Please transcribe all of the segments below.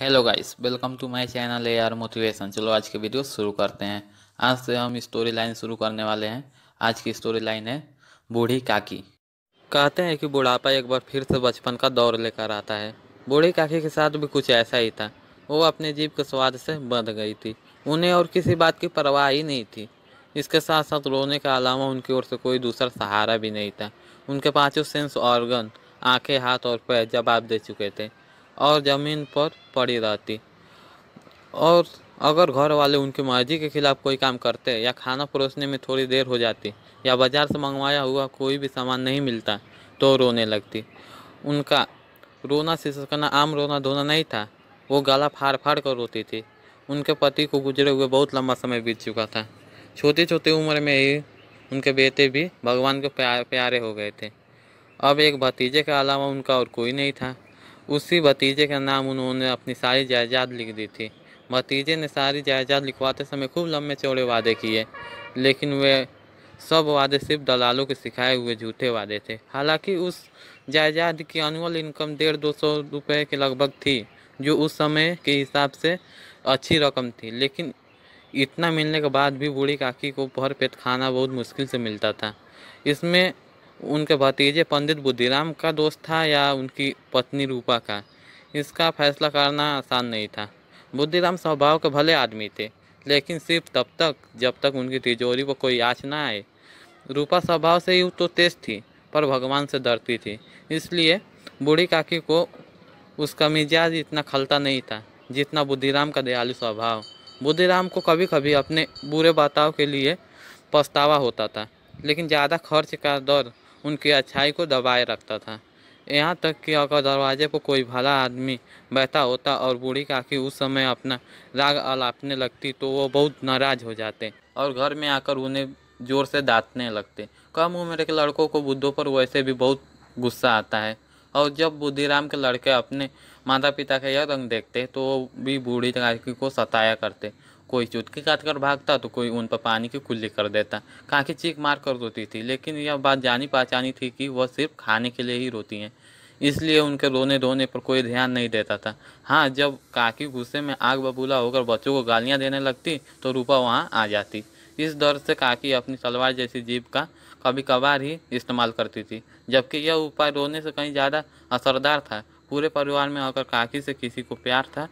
hello guys welcome to my channel A R motivation चलो आज की वीडियो शुरू करते हैं आज से हम स्टोरी लाइन शुरू करने वाले हैं आज की स्टोरी लाइन है बूढ़ी काकी कहते हैं कि बुढ़ापा एक बार फिर से बचपन का दौर लेकर आता है बूढ़ी काकी के साथ भी कुछ ऐसा ही था वो अपने जीप के स्वाद से बंध गई थी उन्हें और किसी बात की परवाह ही नहीं थी इसके साथ साथ रोने के अलावा उनकी ओर से कोई दूसरा सहारा भी नहीं था उनके पाँचों सेंस ऑर्गन आँखें हाथ और पैर जवाब दे चुके थे और ज़मीन पर पड़ी रहती और अगर घर वाले उनकी मर्जी के खिलाफ कोई काम करते या खाना परोसने में थोड़ी देर हो जाती या बाज़ार से मंगवाया हुआ कोई भी सामान नहीं मिलता तो रोने लगती उनका रोना सिसकना आम रोना धोना नहीं था वो गला फाड़ फाड़ कर रोती थी उनके पति को गुजरे हुए बहुत लंबा समय बीत चुका था छोटी छोटी उम्र में ही उनके बेटे भी भगवान के प्यार प्यारे हो गए थे अब एक भतीजे के अलावा उनका और कोई नहीं था उसी भतीजे का नाम उन्होंने अपनी सारी जायदाद लिख दी थी भतीजे ने सारी जायदाद लिखवाते समय खूब लंबे चौड़े वादे किए लेकिन वे सब वादे सिर्फ दलालों के सिखाए हुए झूठे वादे थे हालांकि उस जायदाद की एनुअल इनकम डेढ़ दो सौ रुपये के लगभग थी जो उस समय के हिसाब से अच्छी रकम थी लेकिन इतना मिलने के बाद भी बूढ़ी काकी को भर पेट खाना बहुत मुश्किल से मिलता था इसमें उनके भतीजे पंडित बुद्धिराम का दोस्त था या उनकी पत्नी रूपा का इसका फैसला करना आसान नहीं था बुद्धिराम स्वभाव के भले आदमी थे लेकिन सिर्फ तब तक जब तक उनकी तिजोरी पर कोई आँच ना आए रूपा स्वभाव से ही तो तेज थी पर भगवान से डरती थी इसलिए बूढ़ी काकी को उसका मिजाज इतना खलता नहीं था जितना बुद्धिराम का दयालु स्वभाव बुद्धिराम को कभी कभी अपने बुरे बर्ताव के लिए पछतावा होता था लेकिन ज़्यादा खर्च का दर उनकी अच्छाई को दबाए रखता था यहाँ तक कि अगर दरवाजे पर कोई भला आदमी बैठा होता और बूढ़ी काकी उस समय अपना राग अलापने लगती तो वो बहुत नाराज हो जाते और घर में आकर उन्हें जोर से दाँतने लगते कम उम्र के लड़कों को बुद्धों पर वैसे भी बहुत गुस्सा आता है और जब बुद्धिराम के लड़के अपने माता पिता का यह रंग देखते तो वो भी बूढ़ी काकी को सताया करते कोई चुटकी काट कर भागता तो कोई उन पर पानी की कुल्ली कर देता काकी चीख मार कर रोती थी लेकिन यह बात जानी पहचानी थी कि वह सिर्फ खाने के लिए ही रोती हैं इसलिए उनके रोने धोने पर कोई ध्यान नहीं देता था हाँ जब काकी गुस्से में आग बबूला होकर बच्चों को गालियाँ देने लगती तो रूपा वहाँ आ जाती इस दर से काकी अपनी तलवार जैसी जीप का कभी कभार ही इस्तेमाल करती थी जबकि यह उपाय रोने से कहीं ज़्यादा असरदार था पूरे परिवार में अगर काकी से किसी को प्यार था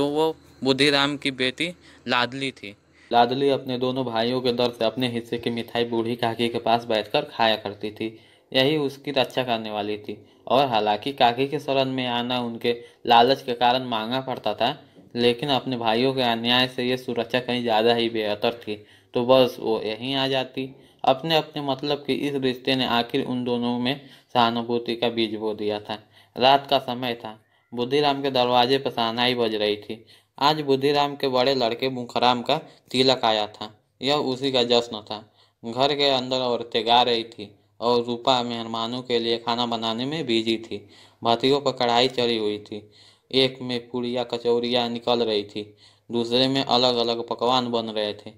तो वो बुद्धिराम की बेटी लादली थी लादली अपने दोनों भाइयों के दर से अपने हिस्से की मिठाई बूढ़ी काकी के पास बैठकर खाया करती थी यही उसकी रक्षा करने वाली थी और हालांकि काकी के शरण में आना उनके लालच के कारण मांगा पड़ता था लेकिन अपने भाइयों के अन्याय से ये सुरक्षा कहीं ज़्यादा ही बेहतर थी तो बस वो यहीं आ जाती अपने अपने मतलब के इस रिश्ते ने आखिर उन दोनों में सहानुभूति का बीज बो दिया था रात का समय था बुद्धिराम के दरवाजे पर शहनाई बज रही थी आज बुद्धिराम के बड़े लड़के मुखराम का तिलक आया था यह उसी का जश्न था घर के अंदर औरतें गा रही थी और रूपा मेहमानों के लिए खाना बनाने में बिजी थी भतियों पर कढ़ाई चढ़ी हुई थी एक में पूड़िया कचौरियाँ निकल रही थी दूसरे में अलग अलग पकवान बन रहे थे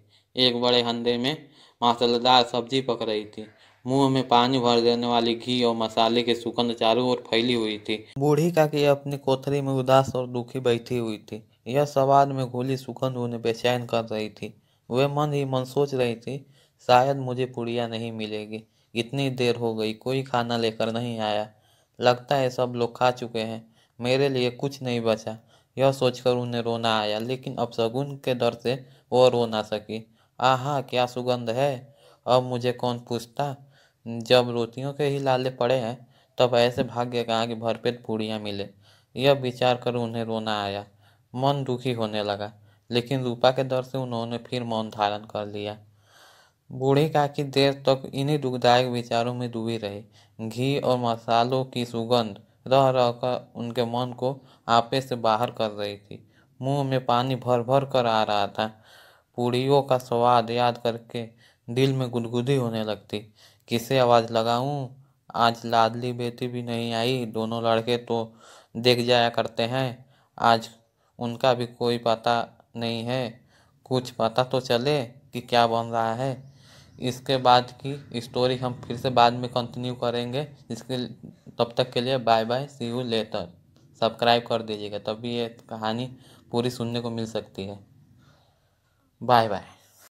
एक बड़े हंडे में मसालेदार सब्जी पक रही थी मुंह में पानी भर देने वाली घी और मसाले की सुगंध चारों ओर फैली हुई थी बूढ़ी काकी अपनी कोथरी में उदास और दुखी बैठी हुई थी यह सवाल में घोली सुगंध उन्हें बेचैन कर रही थी वह मन ही मन सोच रही थी शायद मुझे पुड़िया नहीं मिलेगी इतनी देर हो गई कोई खाना लेकर नहीं आया लगता है सब लोग खा चुके हैं मेरे लिए कुछ नहीं बचा यह सोचकर उन्हें रोना आया लेकिन अब शगुन के डर से वह रो ना सकी आहा क्या सुगंध है अब मुझे कौन पूछता जब रोटियों के ही लाले पड़े हैं तब ऐसे भाग्य कहा कि भरपेट पूड़ियाँ मिले यह विचार कर उन्हें रोना आया मन दुखी होने लगा लेकिन रूपा के दर से उन्होंने फिर मौन धारण कर लिया बूढ़ी काकी देर तक इन्हीं दुखदायक विचारों में डूबी रही घी और मसालों की सुगंध रह रह कर उनके मन को आपे से बाहर कर रही थी मुंह में पानी भर भर कर आ रहा था पूड़ियों का स्वाद याद करके दिल में गुदगुदी होने लगती किसे आवाज़ लगाऊं आज लाडली बेटी भी नहीं आई दोनों लड़के तो देख जाया करते हैं आज उनका भी कोई पता नहीं है कुछ पता तो चले कि क्या बन रहा है इसके बाद की स्टोरी हम फिर से बाद में कंटिन्यू करेंगे इसके तब तक के लिए bye bye see you later subscribe कर दीजिएगा तभी ये कहानी पूरी सुनने को मिल सकती है बाय बाय